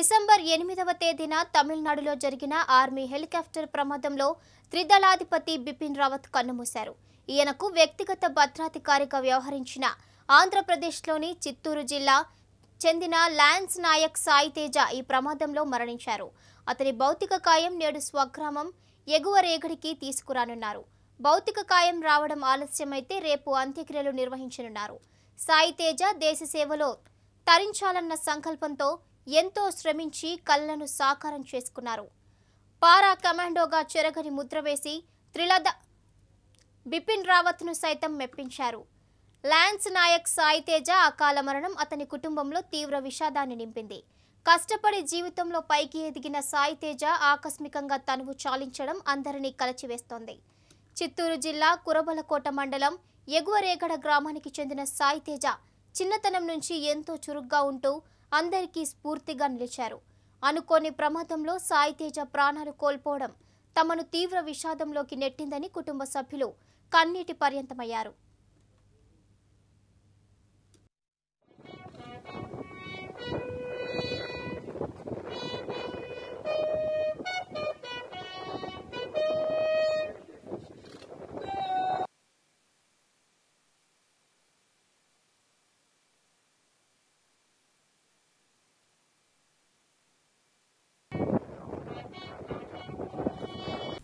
December ఎనిమిదవ తేదీన తమిళనాడులో జరిగిన ఆర్మీ హెలికాప్టర్ ప్రమాదంలో త్రిదళాధిపతి బిపిన్ రావత్ కన్నుమూశారు ఈయనకు వ్యక్తిగత భద్రాధికారిగా వ్యవహరించిన ఆంధ్రప్రదేశ్లోని చిత్తూరు జిల్లా చెందిన ల్యాన్స్ నాయక్ సాయితేజ ఈ ప్రమాదంలో మరణించారు అతని భౌతిక కాయం నేడు స్వగ్రామం ఎగువ రేగడికి తీసుకురానున్నారు భౌతిక కాయం రావడం ఆలస్యమైతే రేపు అంత్యక్రియలు నిర్వహించనున్నారు సాయితేజ దేశ సేవలో తరించాలన్న సంకల్పంతో ఎంతో శ్రమించి కళ్లను సాకారం చేసుకున్నారు పారా కమాండోగా చెరగని ముద్ర వేసి త్రిలద బిపిన్ రావత్ను సైతం మెప్పించారు ల్యాన్స్ నాయక్ సాయి తేజ అకాల మరణం అతని కుటుంబంలో తీవ్ర విషాదాన్ని నింపింది కష్టపడి జీవితంలో పైకి ఎదిగిన సాయి తేజ ఆకస్మికంగా తనువు చాలించడం అందరినీ కలచివేస్తోంది చిత్తూరు జిల్లా కురబలకోట మండలం ఎగువరేగడ గ్రామానికి చెందిన సాయి తేజ చిన్నతనం నుంచి ఎంతో చురుగ్గా ఉంటూ అందరికీ స్ఫూర్తిగా నిలిచారు అనుకోని ప్రమాదంలో సాయితేజ ప్రాణాలు కోల్పోవడం తమను తీవ్ర విషాదంలోకి నెట్టిందని కుటుంబ సభ్యులు కన్నీటి పర్యంతమయ్యారు